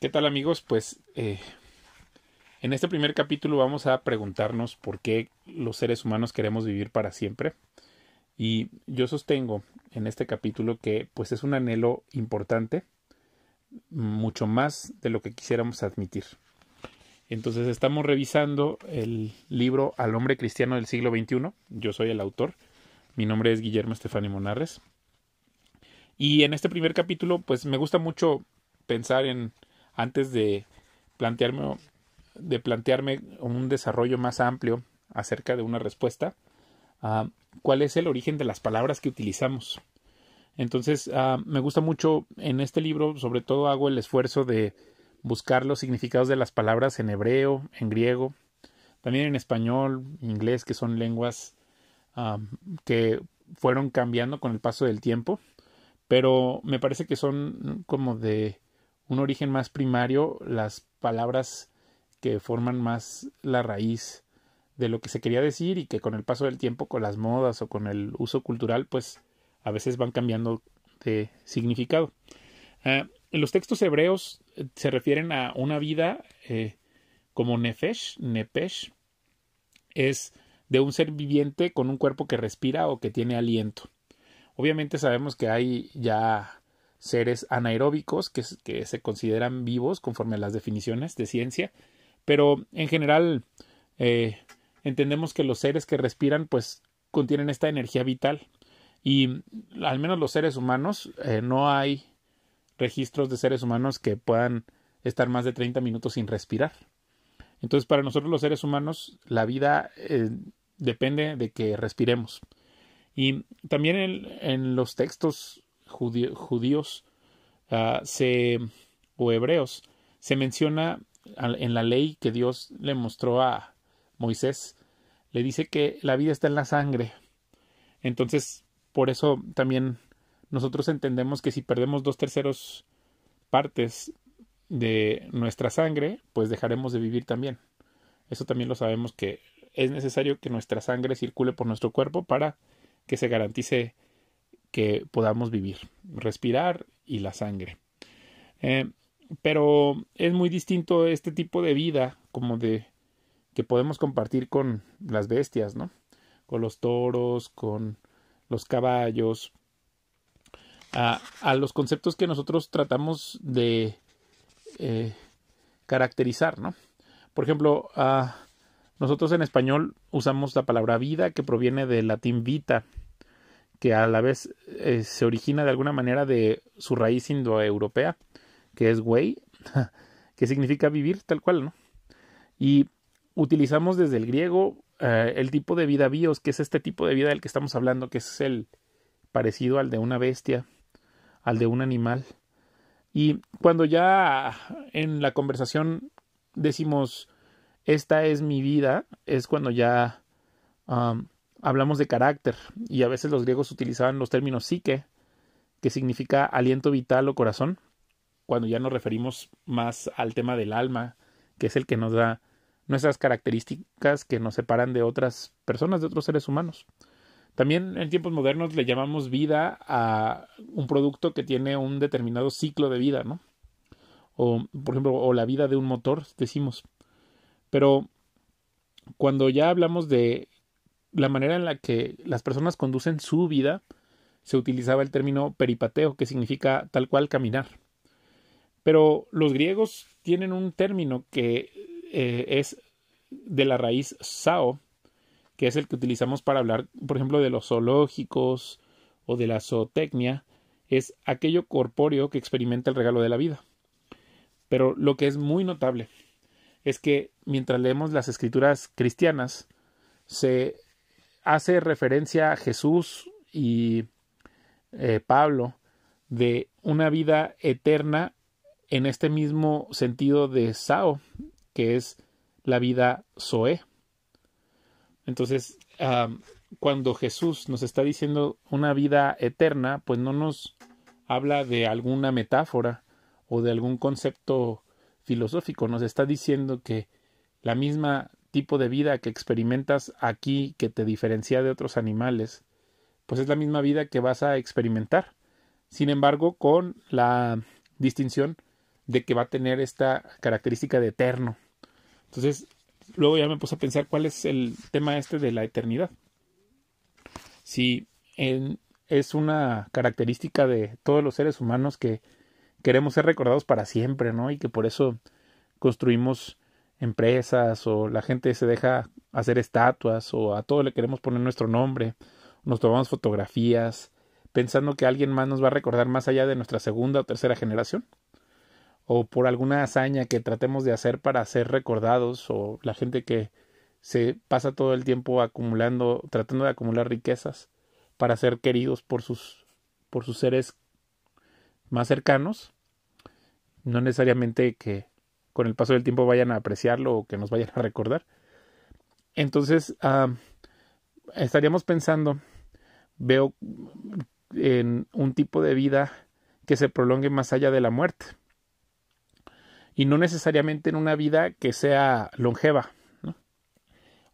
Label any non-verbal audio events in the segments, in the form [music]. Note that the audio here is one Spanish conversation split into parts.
¿Qué tal amigos? Pues eh, en este primer capítulo vamos a preguntarnos por qué los seres humanos queremos vivir para siempre. Y yo sostengo en este capítulo que pues es un anhelo importante, mucho más de lo que quisiéramos admitir. Entonces estamos revisando el libro Al hombre cristiano del siglo XXI. Yo soy el autor. Mi nombre es Guillermo Estefani Monarres. Y en este primer capítulo pues me gusta mucho pensar en antes de plantearme, de plantearme un desarrollo más amplio acerca de una respuesta, ah, cuál es el origen de las palabras que utilizamos. Entonces, ah, me gusta mucho en este libro, sobre todo hago el esfuerzo de buscar los significados de las palabras en hebreo, en griego, también en español, inglés, que son lenguas ah, que fueron cambiando con el paso del tiempo, pero me parece que son como de un origen más primario, las palabras que forman más la raíz de lo que se quería decir y que con el paso del tiempo, con las modas o con el uso cultural, pues a veces van cambiando de significado. Ah, en los textos hebreos eh, se refieren a una vida eh, como nefesh, nepesh, es de un ser viviente con un cuerpo que respira o que tiene aliento. Obviamente sabemos que hay ya seres anaeróbicos que, se consideran vivos conforme a las definiciones de ciencia, pero en general eh, entendemos que los seres que respiran pues contienen esta energía vital y al menos los seres humanos eh, no hay registros de seres humanos que puedan estar más de 30 minutos sin respirar. Entonces para nosotros los seres humanos la vida eh, depende de que respiremos. Y también en los textos judíos ah, se, o hebreos, se menciona en la ley que Dios le mostró a Moisés, le dice que la vida está en la sangre. Entonces, por eso también nosotros entendemos que si perdemos dos terceros partes de nuestra sangre, pues dejaremos de vivir también. Eso también lo sabemos que es necesario que nuestra sangre circule por nuestro cuerpo para que se garantice que podamos vivir, respirar y la sangre. Eh, pero es muy distinto este tipo de vida como de que podemos compartir con las bestias, ¿no? Con los toros, con los caballos, a, los conceptos que nosotros tratamos de eh, caracterizar, ¿no? Por ejemplo, nosotros en español usamos la palabra vida que proviene del latín vita, que a la vez eh, se origina de alguna manera de su raíz indoeuropea, que es wey, [laughs] que significa vivir tal cual, ¿no? Y utilizamos desde el griego eh, el tipo de vida bios, que es este tipo de vida del que estamos hablando, que es el parecido al de una bestia, al de un animal. Y cuando ya en la conversación decimos, esta es mi vida, es cuando ya hablamos de carácter y a veces los griegos utilizaban los términos psique, que significa aliento vital o corazón, cuando ya nos referimos más al tema del alma, que es el que nos da nuestras características que nos separan de otras personas, de otros seres humanos. También en tiempos modernos le llamamos vida a un producto que tiene un determinado ciclo de vida, ¿no? O, por ejemplo, o la vida de un motor, decimos. Pero cuando ya hablamos de la manera en la que las personas conducen su vida, se utilizaba el término peripateo, que significa tal cual caminar. Pero los griegos tienen un término que eh, es de la raíz sao, que es el que utilizamos para hablar, por ejemplo, de los zoológicos o de la zootecnia, es aquello corpóreo que experimenta el regalo de la vida. Pero lo que es muy notable es que mientras leemos las escrituras cristianas, se hace referencia a Jesús y eh, Pablo de una vida eterna en este mismo sentido de Sao, que es la vida Zoe. Entonces, cuando Jesús nos está diciendo una vida eterna, pues no nos habla de alguna metáfora o de algún concepto filosófico, nos está diciendo que la misma tipo de vida que experimentas aquí que te diferencia de otros animales, pues es la misma vida que vas a experimentar. Sin embargo, con la distinción de que va a tener esta característica de eterno. Entonces, luego ya me puse a pensar cuál es el tema este de la eternidad. Si es una característica de todos los seres humanos que queremos ser recordados para siempre, ¿no? Y que por eso construimos empresas o la gente se deja hacer estatuas o a todo le queremos poner nuestro nombre, nos tomamos fotografías pensando que alguien más nos va a recordar más allá de nuestra segunda o tercera generación o por alguna hazaña que tratemos de hacer para ser recordados o la gente que se pasa todo el tiempo acumulando, tratando de acumular riquezas para ser queridos por sus por sus seres más cercanos, no necesariamente que con el paso del tiempo vayan a apreciarlo o que nos vayan a recordar. Entonces, ah, estaríamos pensando, veo en un tipo de vida que se prolongue más allá de la muerte. Y no necesariamente en una vida que sea longeva.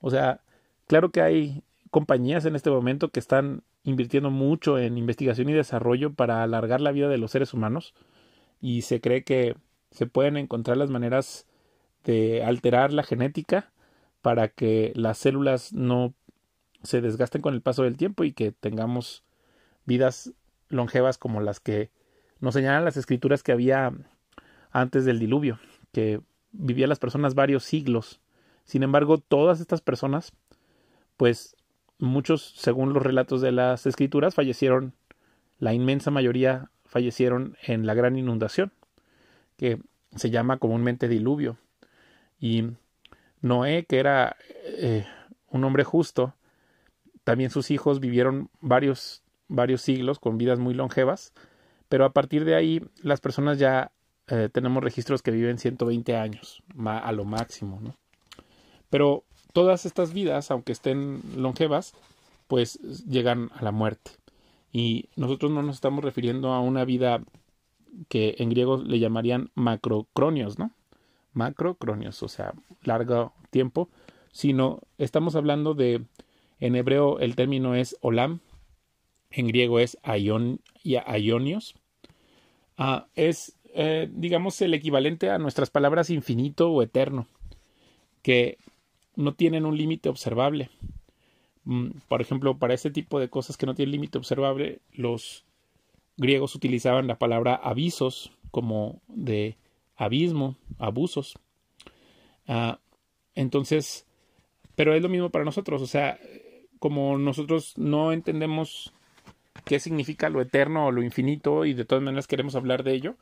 O sea, claro que hay compañías en este momento que están invirtiendo mucho en investigación y desarrollo para alargar la vida de los seres humanos. Y se cree que se pueden encontrar las maneras de alterar la genética para que las células no se desgasten con el paso del tiempo y que tengamos vidas longevas como las que nos señalan las escrituras que había antes del diluvio, que vivían las personas varios siglos. Sin embargo, todas estas personas, pues muchos, según los relatos de las escrituras, fallecieron, la inmensa mayoría fallecieron en la gran inundación, que se llama comúnmente diluvio. Y Noé, que era eh, un hombre justo, también sus hijos vivieron varios, varios siglos con vidas muy longevas, pero a partir de ahí las personas ya eh, tenemos registros que viven 120 años, a lo máximo, ¿no? Pero todas estas vidas, aunque estén longevas, pues llegan a la muerte. Y nosotros no nos estamos refiriendo a una vida que en griego le llamarían macrocronios, ¿no? Macrocronios, o sea, largo tiempo, sino estamos hablando de, en hebreo el término es olam, en griego es aion, aionios, ah, es, eh, digamos, el equivalente a nuestras palabras infinito o eterno, que no tienen un límite observable. Mm, por ejemplo, para este tipo de cosas que no tienen límite observable, los griegos utilizaban la palabra avisos como de abismo, abusos. Ah, entonces, pero es lo mismo para nosotros, o sea, como nosotros no entendemos qué significa lo eterno o lo infinito y de todas maneras queremos hablar de ello,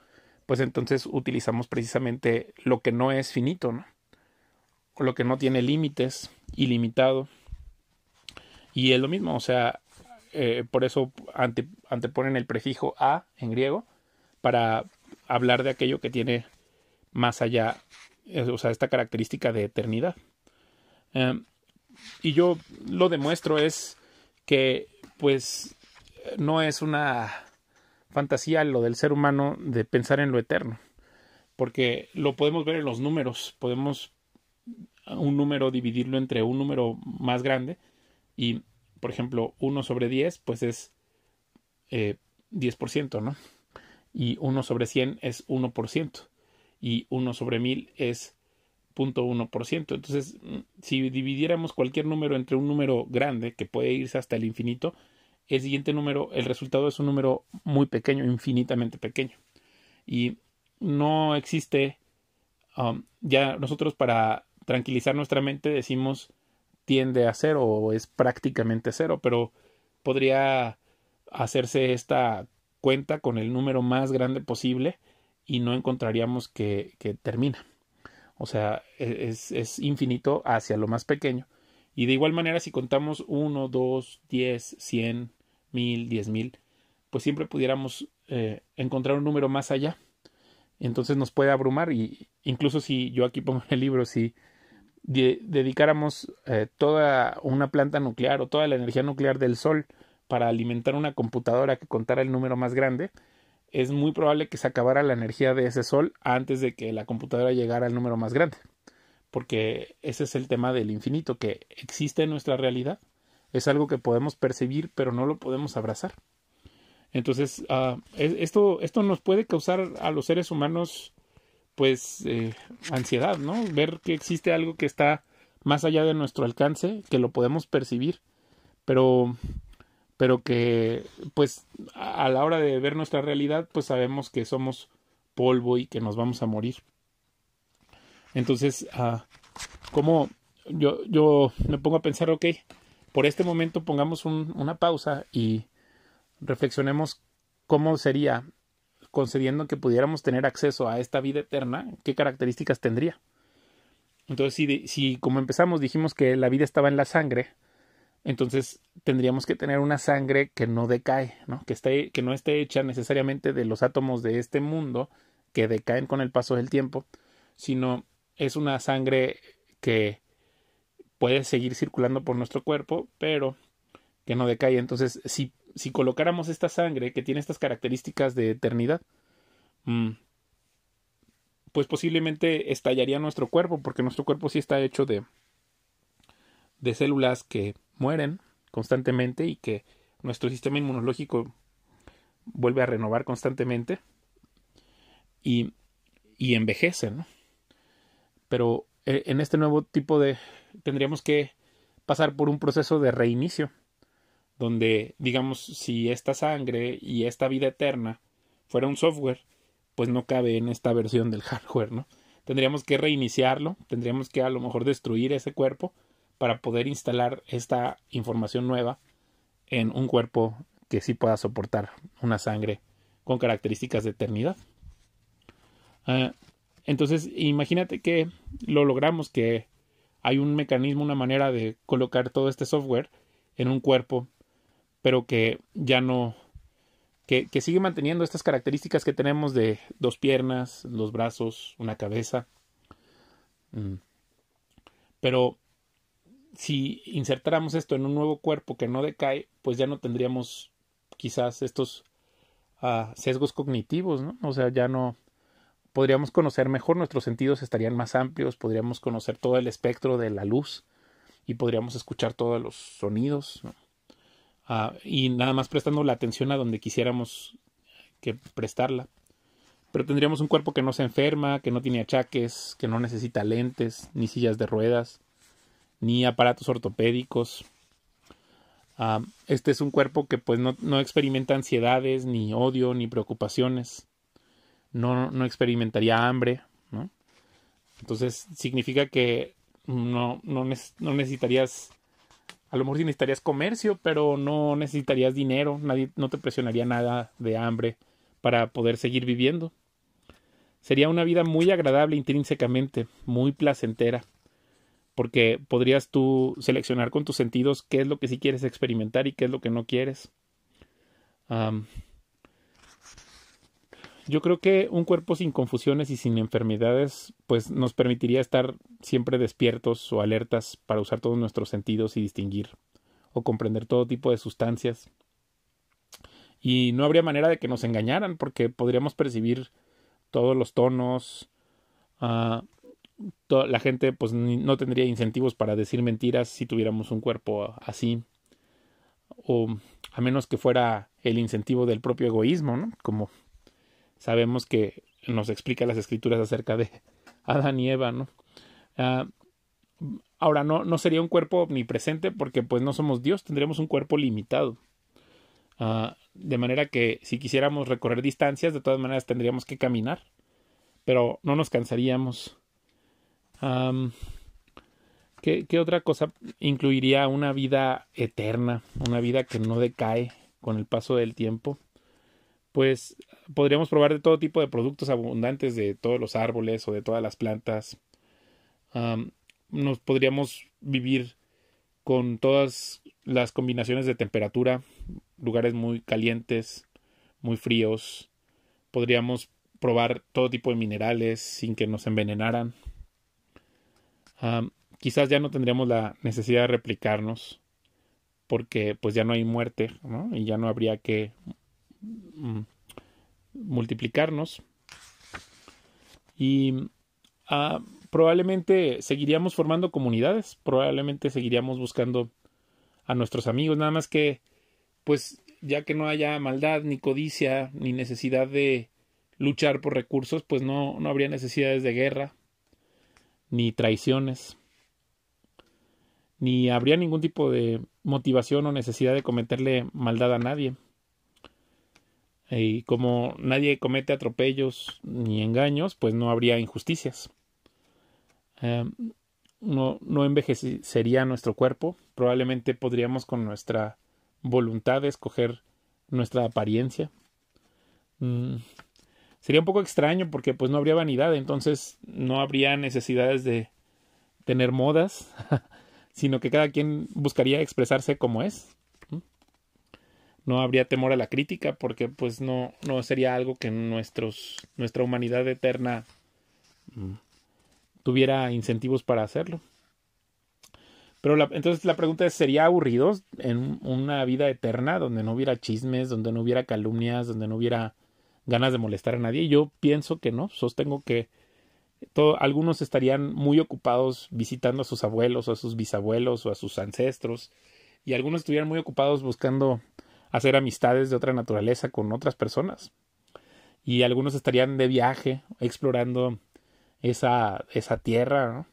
pues entonces utilizamos precisamente lo que no es finito, ¿no? lo que no tiene límites, ilimitado. Y es lo mismo, o sea, eh, por eso ante, anteponen el prefijo a en griego para hablar de aquello que tiene más allá, eh, o sea, esta característica de eternidad. Em, y yo lo demuestro es que, pues, no es una fantasía lo del ser humano de pensar en lo eterno, porque lo podemos ver en los números, podemos un número dividirlo entre un número más grande y por ejemplo, 1 sobre 10, pues es 10%, eh, ¿no? Y 1 sobre 100 es 1%. Y 1 sobre 1000 es 0.1%. Entonces, si dividiéramos cualquier número entre un número grande, que puede irse hasta el infinito, el siguiente número, el resultado es un número muy pequeño, infinitamente pequeño. Y no existe, um, ya nosotros para tranquilizar nuestra mente decimos tiende a cero o es prácticamente cero, pero podría hacerse esta cuenta con el número más grande posible y no encontraríamos que, termina. O sea, e, es, es, infinito hacia lo más pequeño. Y de igual manera, si contamos 1, 2, 10, 100, 1000, 10000, pues siempre pudiéramos eh, encontrar un número más allá. Entonces nos puede abrumar y incluso si yo aquí pongo el libro, si dedicáramos eh, toda una planta nuclear o toda la energía nuclear del Sol para alimentar una computadora que contara el número más grande, es muy probable que se acabara la energía de ese Sol antes de que la computadora llegara al número más grande. Porque ese es el tema del infinito, que existe en nuestra realidad, es algo que podemos percibir, pero no lo podemos abrazar. Entonces, ah, esto, esto nos puede causar a los seres humanos pues eh, ansiedad, ¿no? Ver que existe algo que está más allá de nuestro alcance, que lo podemos percibir, pero pero que pues a la hora de ver nuestra realidad, pues sabemos que somos polvo y que nos vamos a morir. Entonces, ah, como yo, yo me pongo a pensar, ok, por este momento pongamos una pausa y reflexionemos cómo sería concediendo que pudiéramos tener acceso a esta vida eterna, ¿qué características tendría? Entonces, si, como empezamos dijimos que la vida estaba en la sangre, entonces tendríamos que tener una sangre que no decae, Que, que no esté hecha necesariamente de los átomos de este mundo que decaen con el paso del tiempo, sino es una sangre que puede seguir circulando por nuestro cuerpo, pero que no decae. Entonces, si si colocáramos esta sangre que tiene estas características de eternidad, mm, pues posiblemente estallaría nuestro cuerpo, porque nuestro cuerpo sí está hecho de, de células que mueren constantemente y que nuestro sistema inmunológico vuelve a renovar constantemente y, y envejece, Pero eh, en este nuevo tipo de... tendríamos que pasar por un proceso de reinicio donde, digamos, si esta sangre y esta vida eterna fuera un software, pues no cabe en esta versión del hardware, ¿no? Tendríamos que reiniciarlo, tendríamos que a lo mejor destruir ese cuerpo para poder instalar esta información nueva en un cuerpo que sí pueda soportar una sangre con características de eternidad. Ah, entonces, imagínate que lo logramos, que hay un mecanismo, una manera de colocar todo este software en un cuerpo pero que ya no, que, sigue manteniendo estas características que tenemos de dos piernas, los brazos, una cabeza. Mm. Pero si insertáramos esto en un nuevo cuerpo que no decae, pues ya no tendríamos quizás estos ah, sesgos cognitivos, ¿no? O sea, ya no podríamos conocer mejor, nuestros sentidos estarían más amplios, podríamos conocer todo el espectro de la luz y podríamos escuchar todos los sonidos, ¿no? y nada más prestando la atención a donde quisiéramos que prestarla. Pero tendríamos un cuerpo que no se enferma, que no tiene achaques, que no necesita lentes, ni sillas de ruedas, ni aparatos ortopédicos. Ah, este es un cuerpo que pues no, no experimenta ansiedades, ni odio, ni preocupaciones. No, no, experimentaría hambre, ¿no? Entonces significa que no, no necesitarías a lo mejor necesitarías comercio, pero no necesitarías dinero, nadie, no te presionaría nada de hambre para poder seguir viviendo. Sería una vida muy agradable intrínsecamente, muy placentera, porque podrías tú seleccionar con tus sentidos qué es lo que sí quieres experimentar y qué es lo que no quieres. Yo creo que un cuerpo sin confusiones y sin enfermedades, pues nos permitiría estar siempre despiertos o alertas para usar todos nuestros sentidos y distinguir o comprender todo tipo de sustancias. Y no habría manera de que nos engañaran porque podríamos percibir todos los tonos. Ah, la gente pues no tendría incentivos para decir mentiras si tuviéramos un cuerpo así. O a menos que fuera el incentivo del propio egoísmo, ¿no? Como sabemos que nos explica las escrituras acerca de [laughs] Adán y Eva, ¿no? Ah, ahora, no, no sería un cuerpo omnipresente porque pues no somos Dios, tendríamos un cuerpo limitado. Ah, de manera que si quisiéramos recorrer distancias, de todas maneras tendríamos que caminar, pero no nos cansaríamos. ¿qué, ¿Qué otra cosa incluiría una vida eterna, una vida que no decae con el paso del tiempo? Pues podríamos probar de todo tipo de productos abundantes de todos los árboles o de todas las plantas. nos podríamos vivir con todas las combinaciones de temperatura, lugares muy calientes, muy fríos. Podríamos probar todo tipo de minerales sin que nos envenenaran. quizás ya no tendríamos la necesidad de replicarnos porque pues ya no hay muerte y ya no habría que mm, multiplicarnos y ah, probablemente seguiríamos formando comunidades, probablemente seguiríamos buscando a nuestros amigos, nada más que pues ya que no haya maldad ni codicia ni necesidad de luchar por recursos, pues no, no habría necesidades de guerra ni traiciones ni habría ningún tipo de motivación o necesidad de cometerle maldad a nadie. Y como nadie comete atropellos ni engaños, pues no habría injusticias. Em, no, envejecería nuestro cuerpo. Probablemente podríamos con nuestra voluntad escoger nuestra apariencia. Mm, sería un poco extraño porque pues no habría vanidad, entonces no habría necesidades de tener modas, [laughs] sino que cada quien buscaría expresarse como es no habría temor a la crítica porque pues no, no sería algo que nuestra humanidad eterna mm. tuviera incentivos para hacerlo. Pero entonces la pregunta es, ¿sería aburridos en una vida eterna donde no hubiera chismes, donde no hubiera calumnias, donde no hubiera ganas de molestar a nadie? yo pienso que no, sostengo que algunos estarían muy ocupados visitando a sus abuelos o a sus bisabuelos o a sus ancestros y algunos estuvieran muy ocupados buscando hacer amistades de otra naturaleza con otras personas. Y algunos estarían de viaje, explorando esa, esa tierra.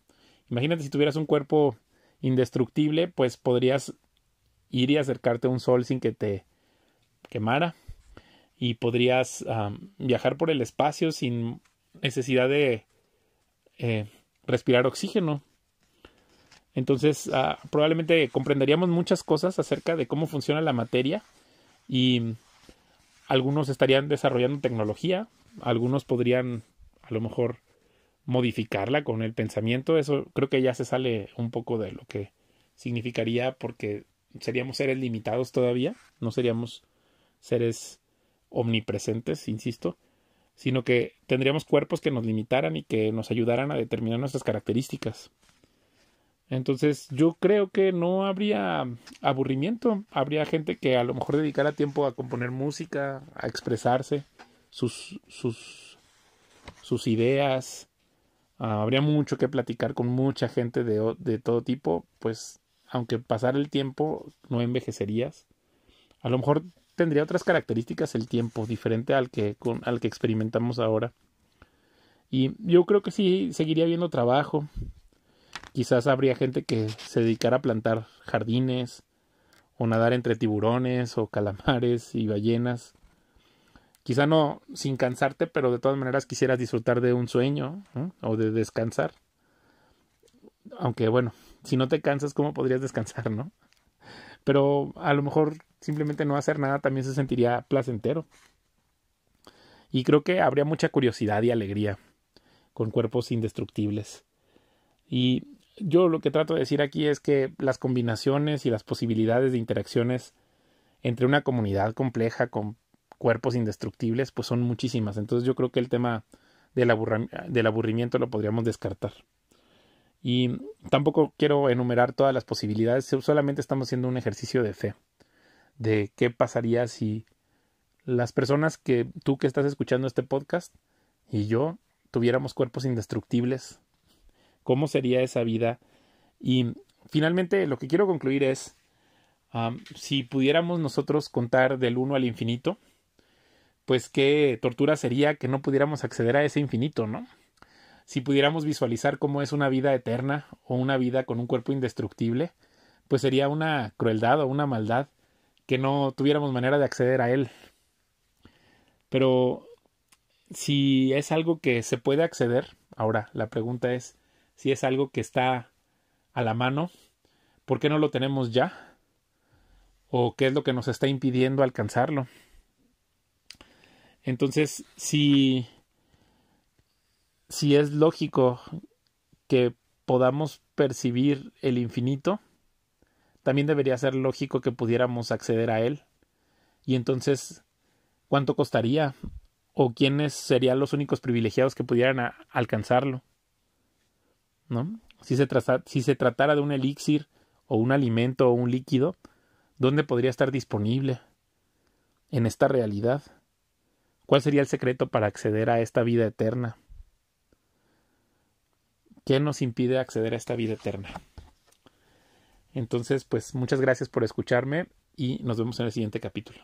Imagínate si tuvieras un cuerpo indestructible, pues podrías ir y acercarte a un sol sin que te quemara. Y podrías viajar por el espacio sin necesidad de eh, respirar oxígeno. Entonces, ah, probablemente comprenderíamos muchas cosas acerca de cómo funciona la materia y algunos estarían desarrollando tecnología, algunos podrían a lo mejor modificarla con el pensamiento, eso creo que ya se sale un poco de lo que significaría porque seríamos seres limitados todavía, no seríamos seres omnipresentes, insisto, sino que tendríamos cuerpos que nos limitaran y que nos ayudaran a determinar nuestras características. Entonces yo creo que no habría aburrimiento, habría gente que a lo mejor dedicara tiempo a componer música, a expresarse sus, sus, sus ideas, ah, habría mucho que platicar con mucha gente de, de todo tipo, pues aunque pasara el tiempo no envejecerías. A lo mejor tendría otras características el tiempo, diferente al que, al que experimentamos ahora. Y yo creo que sí, seguiría habiendo trabajo, Quizás habría gente que se dedicara a plantar jardines o nadar entre tiburones o calamares y ballenas. Quizá no sin cansarte, pero de todas maneras quisieras disfrutar de un sueño o de descansar. Aunque bueno, si no te cansas, ¿cómo podrías descansar, no? Pero a lo mejor simplemente no hacer nada también se sentiría placentero. Y creo que habría mucha curiosidad y alegría con cuerpos indestructibles. Y yo lo que trato de decir aquí es que las combinaciones y las posibilidades de interacciones entre una comunidad compleja con cuerpos indestructibles pues son muchísimas. Entonces yo creo que el tema del, del aburrimiento lo podríamos descartar. Y tampoco quiero enumerar todas las posibilidades, solamente estamos haciendo un ejercicio de fe, de qué pasaría si las personas que tú que estás escuchando este podcast y yo tuviéramos cuerpos indestructibles cómo sería esa vida. Y finalmente lo que quiero concluir es, si pudiéramos nosotros contar del uno al infinito, pues qué tortura sería que no pudiéramos acceder a ese infinito, ¿no? Si pudiéramos visualizar cómo es una vida eterna o una vida con un cuerpo indestructible, pues sería una crueldad o una maldad que no tuviéramos manera de acceder a él. Pero si es algo que se puede acceder, ahora la pregunta es, si es algo que está a la mano, ¿por qué no lo tenemos ya? ¿O qué es lo que nos está impidiendo alcanzarlo? Entonces, si, si es lógico que podamos percibir el infinito, también debería ser lógico que pudiéramos acceder a él. Y entonces, ¿cuánto costaría? ¿O quiénes serían los únicos privilegiados que pudieran alcanzarlo? Si se, si se tratara de un elixir o un alimento o un líquido, ¿dónde podría estar disponible? En esta realidad. ¿Cuál sería el secreto para acceder a esta vida eterna? ¿Qué nos impide acceder a esta vida eterna? Entonces, pues muchas gracias por escucharme y nos vemos en el siguiente capítulo.